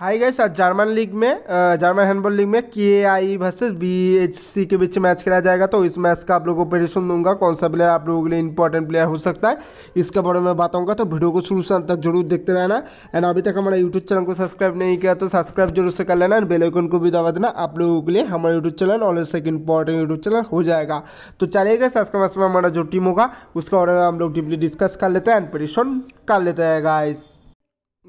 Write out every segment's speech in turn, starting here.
high guys आज German league में German handball league में K I versus B H C के बीच मैच खेला जाएगा तो इस मैच का आप लोगों को प्रेडिक्शन दूंगा कौन सा प्लेयर आप लोगों के लिए इंपॉर्टेंट प्लेयर हो सकता है इसके बारे में बताऊंगा तो वीडियो को शुरू से अंत तक जरूर देखते रहना एंड अभी तक हमारा यूट्यूब चैनल को सब्सक्राइब नहीं किया तो सब्सक्राइब जरूर से कर लेना एंड बेलाइकन को भी दबा देना आप लोगों के लिए हमारा यूट्यूब चैनल ऑल एक इंपॉर्टेंट यूट्यूब चैनल हो जाएगा तो चलिएगा आज इसका मैच में हमारा जो टीम होगा उसके बारे में हम लोग डीपली डिस्कस कर लेते हैं एंड प्रेडिक्शन कर लेते हैं गाइस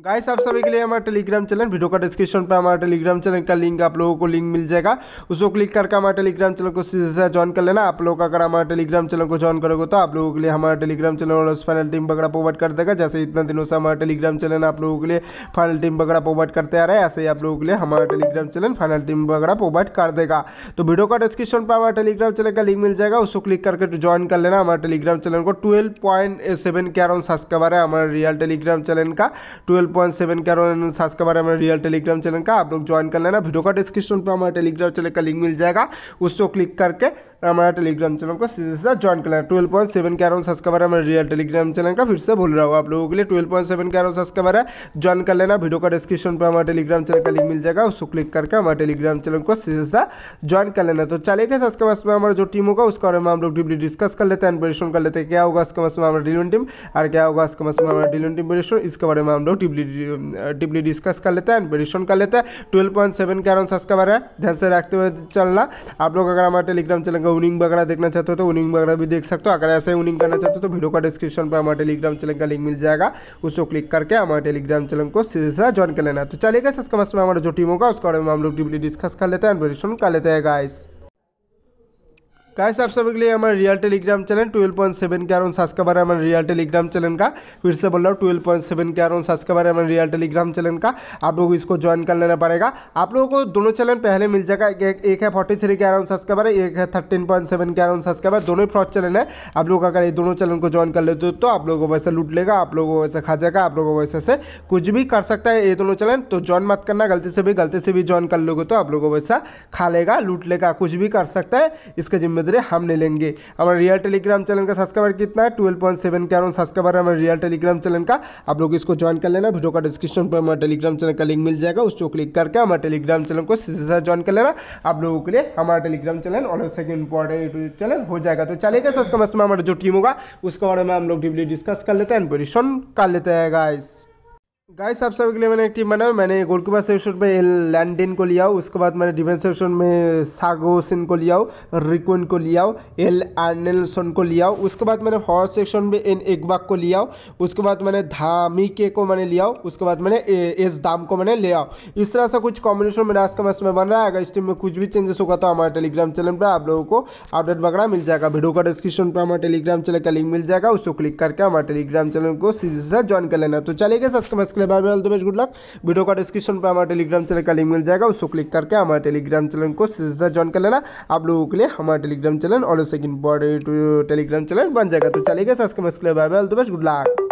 गाइस आप सभी के लिए हमारा टेलीग्राम चैनल वीडियो का डिस्क्रिप्शन पर हमारा टेलीग्राम चैनल का लिंक आप लोगों को लिंक मिल जाएगा उसको क्लिक करके हमारे टेलीग्राम चैनल को सीधे ज्वाइन कर लेना आप लोग अगर हमारे टेलीग्राम चैनल को ज्वाइन करोगे तो आप लोगों के लिए हमारा टेलीग्राम चैनल और फाइनल टीम वगैरह प्रोवाइड कर देगा जैसे इतना दिनों से हमारा टेलीग्राम चैनल आप लोगों के लिए फाइनल टीम वगैरह प्रोवाइड करते आ रहे हैं ऐसे ही आप लोगों के लिए हमारा टेलीग्राम चैनल फाइनल टीम वगैरह प्रोवाइड कर देगा तो वीडियो का डिस्क्रिप्शन पर हमारा टेलीग्राम चैनल का लिंक मिल जाएगा उसको क्लिक करके ज्वाइन तो कर लेना हमारे टेलीग्राम चैनल को twelve point seven K around subscriber है हमारा रियल टेलीग्राम चैनल का twelve twelve point seven K around सास के बारे में रियल टेलीग्राम चैनल का आप लोग ज्वाइन कर लेना वीडियो का डिस्क्रिप्शन पर हमारे टेलीग्राम चैनल का लिंक मिल जाएगा उसको क्लिक करके हमारा टेलीग्राम चैनल को सीधे सीधा ज्वाइन कर लेना twelve point seven K around subscriber हमारे रियल टेलीग्राम चैनल का फिर से भूल रहा हूँ आप लोगों के लिए twelve point seven K around subscriber है ज्वाइन कर लेना वीडियो का डिस्क्रिप्शन पर हमारे टेलीग्राम चैनल का लिंक मिल जाएगा उसको क्लिक करके हमारे टेलीग्राम चैनल को सीधे सीधा ज्वाइन कर लेना तो चलेगा सब्सक्राइबर्स में हमारा जो टीम होगा उसके बारे में हम लोग डीपली डिस्कस कर लेते हैं परेशान कर लेते हैं क्या होगा इसके मस में हमारा डिलीवन टीम और क्या होगा इसके मस में हमारा डिलीवन टीम परेशान इसके बारे में हम लोग डीपली डीपली डिस्कस कर लेते हैं परेशान कर लेते हैं twelve point seven K around subscriber है ध्यान से रखते हुए चलना आप लोग अगर हमारे टेलीग्राम चैनल का उनिंग वगैरह देखना चाहते हो तो उनिंग वगैरह भी देख सकते हो अगर ऐसे उनिंग करना चाहते हो तो वीडियो का डिस्क्रिप्शन पर हमारे टेलीग्राम चैनल का लिंक मिल जाएगा उसको क्लिक करके हमारे टेलीग्राम चैनल को सीधे सीधा ज्वाइन कर लेना तो चलेगा सस्कमस में हमारा जो टीम होगा उसके बारे में हम लोग डिस्कस कर लेते हैं एंड कर लेते हैं गाइस गाइस आप सभी के लिए हमारे real Telegram channel seven K around subscriber है हमारे रियल टेलीग्राम चैनल का फिर से बोल रहा हूँ twelve point seven K around subscriber है हमारे रियल टेलीग्राम चैनल का आप लोग इसको ज्वाइन कर लेना पड़ेगा आप लोगों को दोनों चैनल पहले मिल जाएगा एक, है forty three K around subscriber है एक है सेवन के अराउंड सब्सक्राइबर दोनों ही फ्रॉड चैनल है आप लोग अगर ये दोनों चैनल को ज्वाइन कर लेते हो तो आप लोगों को वैसे लूट लेगा आप लोगों को वैसे खा जाएगा आप लोगों को वैसे से कुछ भी कर सकता है ये दोनों चैनल तो ज्वाइन मत करना गलती से भी गलती से भी ज्वाइन कर लोगे तो आप लोगों को वैसा खा लेगा लूट लेगा कुछ भी कर सकता है इसका जिम्मेदार बदले हम ले लेंगे हमारे रियल टेलीग्राम चैनल का सब्सक्राइबर कितना है twelve point seven K around subscriber हमारे रियल टेलीग्राम चैनल का आप लोग इसको ज्वाइन कर लेना वीडियो का डिस्क्रिप्शन पर हमारे टेलीग्राम चैनल का लिंक मिल जाएगा उसको क्लिक करके हमारे टेलीग्राम चैनल को सीधे साथ ज्वाइन कर लेना आप लोगों के लिए हमारा टेलीग्राम चैनल और सेकंड इंपॉर्टेंट यूट्यूब चैनल हो जाएगा तो चलेगा सब्सक्राइबर में हमारा जो टीम होगा उसके बारे में हम लोग डिस्कस कर लेते हैं एंड पोजिशन कर लेते हैं गाइस गाइस आप सभी के लिए मैंने एक टीम बनाया मैंने गोलकीपर सेक्शन में लैंडिन को लिया उसके बाद मैंने डिफेंस सेक्शन में सागोसिन को लिया रिकुन को लिया एल एनल्सन को लिया उसके बाद मैंने फॉर सेक्शन में एन एकबाग को लिया उसके बाद मैंने धामिके को मैंने लिया उसके बाद मैंने एस दाम को मैंने लिया इस तरह से कुछ कॉम्बिनेशन मेरा आज का मैच में बन रहा है अगर इस टीम में कुछ भी चेंजेस होगा तो हमारे टेलीग्राम चैनल पर आप लोगों को अपडेट वगैरह मिल जाएगा वीडियो का डिस्क्रिप्शन पर हमारे टेलीग्राम चैनल का लिंक मिल जाएगा उसको क्लिक करके हमारे टेलीग्राम चैनल को सीधे से ज्वाइन कर लेना तो चलेगा सबके मैच इसलिए bye bye all the best good luck video का डिस्क्रिप्शन पर हमारे टेलीग्राम चैनल का लिंक मिल जाएगा उसको क्लिक करके हमारे टेलीग्राम चैनल को सीधा ज्वाइन कर लेना आप लोगों के लिए हमारे टेलीग्राम चैनल और second body to Telegram channel बन जाएगा तो चलेगा सब्सक्राइब इसके लिए bye bye all the best good luck